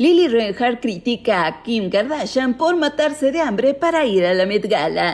Lily Reinhardt critica a Kim Kardashian por matarse de hambre para ir a la Met Gala.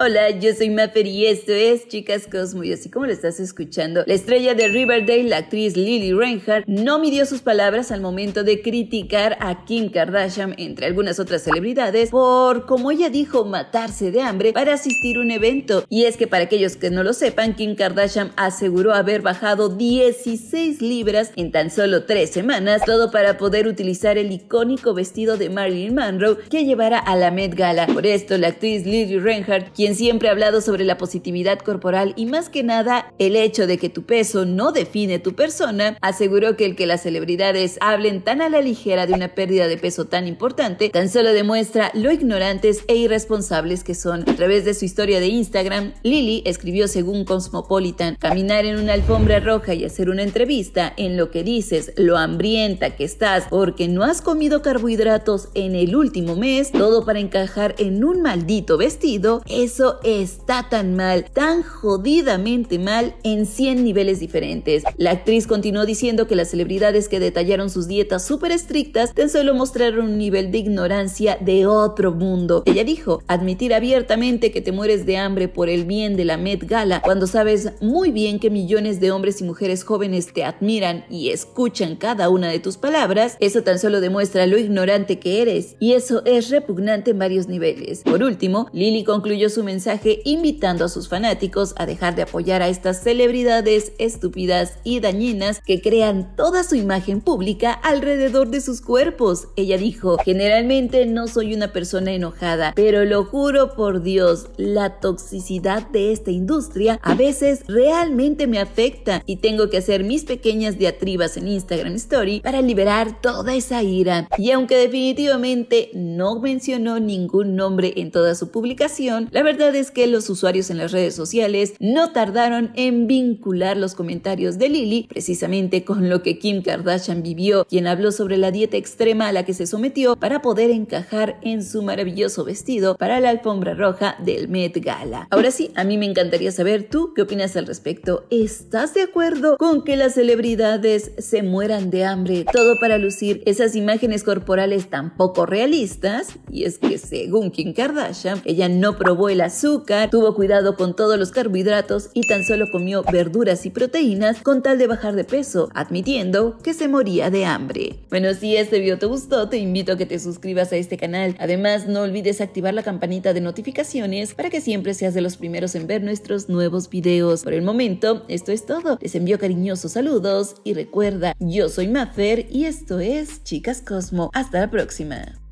Hola, yo soy Maffer y esto es Chicas Cosmo. Y así como lo estás escuchando, la estrella de Riverdale, la actriz Lily Reinhardt, no midió sus palabras al momento de criticar a Kim Kardashian, entre algunas otras celebridades, por, como ella dijo, matarse de hambre para asistir a un evento. Y es que para aquellos que no lo sepan, Kim Kardashian aseguró haber bajado 16 libras en tan solo 3 semanas, todo para poder utilizar el icónico vestido de Marilyn Monroe que llevará a la Met Gala. Por esto, la actriz Lily Reinhardt, siempre ha hablado sobre la positividad corporal y más que nada el hecho de que tu peso no define tu persona, aseguró que el que las celebridades hablen tan a la ligera de una pérdida de peso tan importante tan solo demuestra lo ignorantes e irresponsables que son. A través de su historia de Instagram, Lily escribió según Cosmopolitan, caminar en una alfombra roja y hacer una entrevista en lo que dices, lo hambrienta que estás porque no has comido carbohidratos en el último mes, todo para encajar en un maldito vestido, es eso está tan mal, tan jodidamente mal en 100 niveles diferentes. La actriz continuó diciendo que las celebridades que detallaron sus dietas súper estrictas tan solo mostraron un nivel de ignorancia de otro mundo. Ella dijo, admitir abiertamente que te mueres de hambre por el bien de la Met Gala cuando sabes muy bien que millones de hombres y mujeres jóvenes te admiran y escuchan cada una de tus palabras, eso tan solo demuestra lo ignorante que eres y eso es repugnante en varios niveles. Por último, Lily concluyó su mensaje invitando a sus fanáticos a dejar de apoyar a estas celebridades estúpidas y dañinas que crean toda su imagen pública alrededor de sus cuerpos. Ella dijo, generalmente no soy una persona enojada, pero lo juro por Dios, la toxicidad de esta industria a veces realmente me afecta y tengo que hacer mis pequeñas diatribas en Instagram Story para liberar toda esa ira. Y aunque definitivamente no mencionó ningún nombre en toda su publicación, la verdad verdad es que los usuarios en las redes sociales no tardaron en vincular los comentarios de Lily precisamente con lo que Kim Kardashian vivió, quien habló sobre la dieta extrema a la que se sometió para poder encajar en su maravilloso vestido para la alfombra roja del Met Gala. Ahora sí, a mí me encantaría saber tú qué opinas al respecto. ¿Estás de acuerdo con que las celebridades se mueran de hambre todo para lucir esas imágenes corporales tan poco realistas? Y es que según Kim Kardashian, ella no probó el azúcar, tuvo cuidado con todos los carbohidratos y tan solo comió verduras y proteínas con tal de bajar de peso, admitiendo que se moría de hambre. Bueno, si este video te gustó, te invito a que te suscribas a este canal. Además, no olvides activar la campanita de notificaciones para que siempre seas de los primeros en ver nuestros nuevos videos. Por el momento, esto es todo. Les envío cariñosos saludos y recuerda, yo soy Mafer y esto es Chicas Cosmo. Hasta la próxima.